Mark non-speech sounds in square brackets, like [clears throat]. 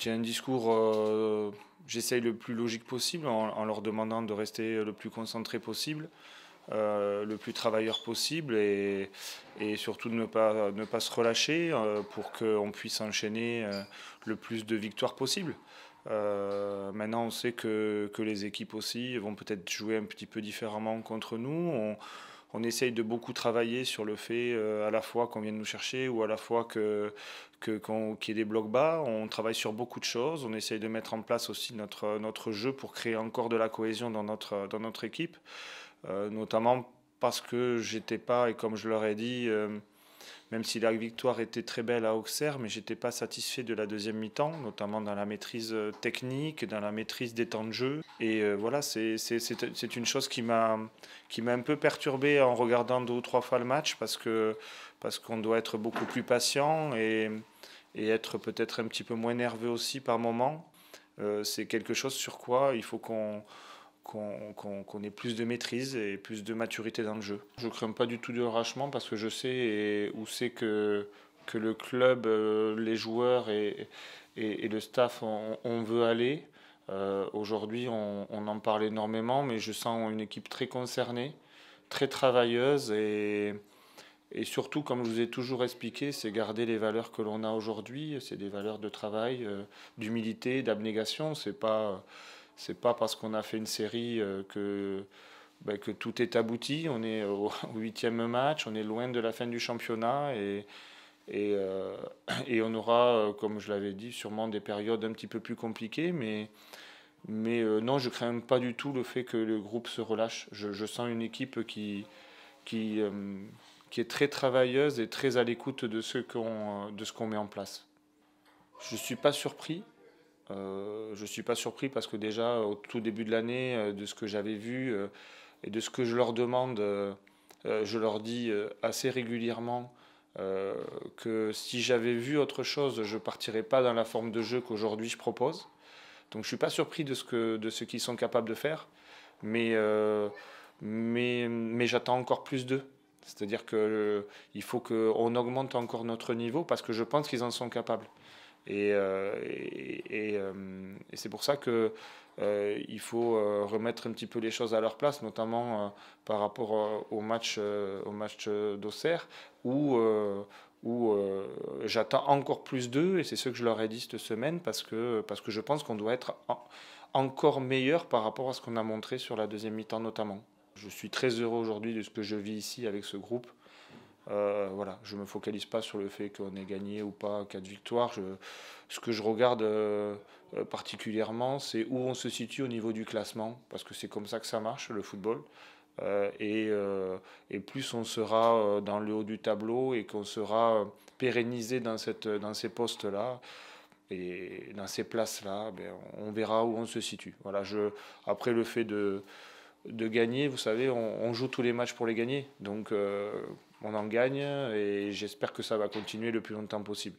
J'ai un discours, euh, j'essaye le plus logique possible en, leur demandant de rester le plus concentré possible, euh, le plus travailleur possible et, surtout de ne pas, ne pas se relâcher euh, pour qu'on puisse enchaîner le plus de victoires possible. maintenant, on sait que, que, les équipes aussi vont peut-être jouer un petit peu différemment contre nous on essaye de beaucoup travailler sur le fait euh, à la fois qu'on de nous chercher ou à la fois que qu'il y ait des blocs bas. On travaille sur beaucoup de choses. On essaye de mettre en place aussi notre, notre jeu pour créer encore de la cohésion dans notre, dans notre équipe, euh, notamment parce que j'étais pas, et comme je leur ai dit, euh, même si la victoire était très belle à Auxerre, mais j'étais pas satisfait de la deuxième mi-temps, notamment dans la maîtrise euh, technique, dans la maîtrise des temps de jeu. Et euh, voilà, c'est une chose qui m'a un peu perturbé en regardant deux ou trois fois le match, parce qu'on parce qu'on doit être beaucoup plus patient et, et être peut-être un petit peu moins nerveux aussi par moment. Euh, c'est quelque chose sur quoi il faut qu'on qu'on ait plus de maîtrise et plus de maturité dans le jeu. Je ne crains pas du tout de l'arrachement parce que je sais où c'est que, que le club, euh, les joueurs et, et, le staff, on, veut aller. Euh, aujourd'hui, on, on, en parle énormément, mais je sens une équipe très concernée, très travailleuse et, et surtout, comme je vous ai toujours expliqué, c'est garder les valeurs que l'on a aujourd'hui. C'est des valeurs de travail, euh, d'humilité, d'abnégation. C'est pas, c'est pas parce qu'on a fait une série euh, que, ben, que tout est abouti. On est [laughs] au huitième match, on est loin de la fin du championnat et, et, euh, [clears throat] et on aura, euh, comme je l'avais dit, sûrement des périodes un petit peu plus compliquées. Mais, mais non, je ne crains pas du tout le fait que le groupe se relâche. Je, je sens une équipe qui, qui, qui est très travailleuse et très à l'écoute de ce qu'on qu'on met en place. Je ne suis pas surpris, euh, je ne suis pas surpris parce que déjà au tout début de l'année, euh, de ce que j'avais vu euh, et de ce que je leur demande, je leur dis assez régulièrement que si j'avais vu autre chose, je ne partirais pas dans la forme de jeu qu'aujourd'hui je propose. Donc je ne suis pas surpris de ce, qu'ils sont capables de faire, mais, mais j'attends encore plus d'eux. C'est-à-dire qu'il faut qu'on augmente encore notre niveau parce que je pense qu'ils en sont capables. Et, euh, euh, et, c'est pour ça que euh, il faut remettre un petit peu les choses à leur place, notamment par rapport au match, au match d'Auxerre, où, où j'attends encore plus d'eux, et c'est ce que je leur ai dit cette semaine, parce que, parce que je pense qu'on doit être encore meilleur par rapport à ce qu'on a montré sur la deuxième mi-temps notamment. Je suis très heureux aujourd'hui de ce que je vis ici avec ce groupe. Euh, voilà, je me focalise pas sur le fait qu'on ait gagné ou pas quatre victoires. ce que je regarde euh, euh, particulièrement, c'est où on se situe au niveau du classement, parce que c'est comme ça que ça marche, le football. et, plus on sera dans le haut du tableau et qu'on sera pérennisé dans, cette, dans ces postes-là, et dans ces places-là, ben, on verra où on se situe. Voilà, je, après le fait de de gagner. Vous savez, on, joue tous les matchs pour les gagner. Donc, euh, on en gagne et j'espère que ça va continuer le plus longtemps possible.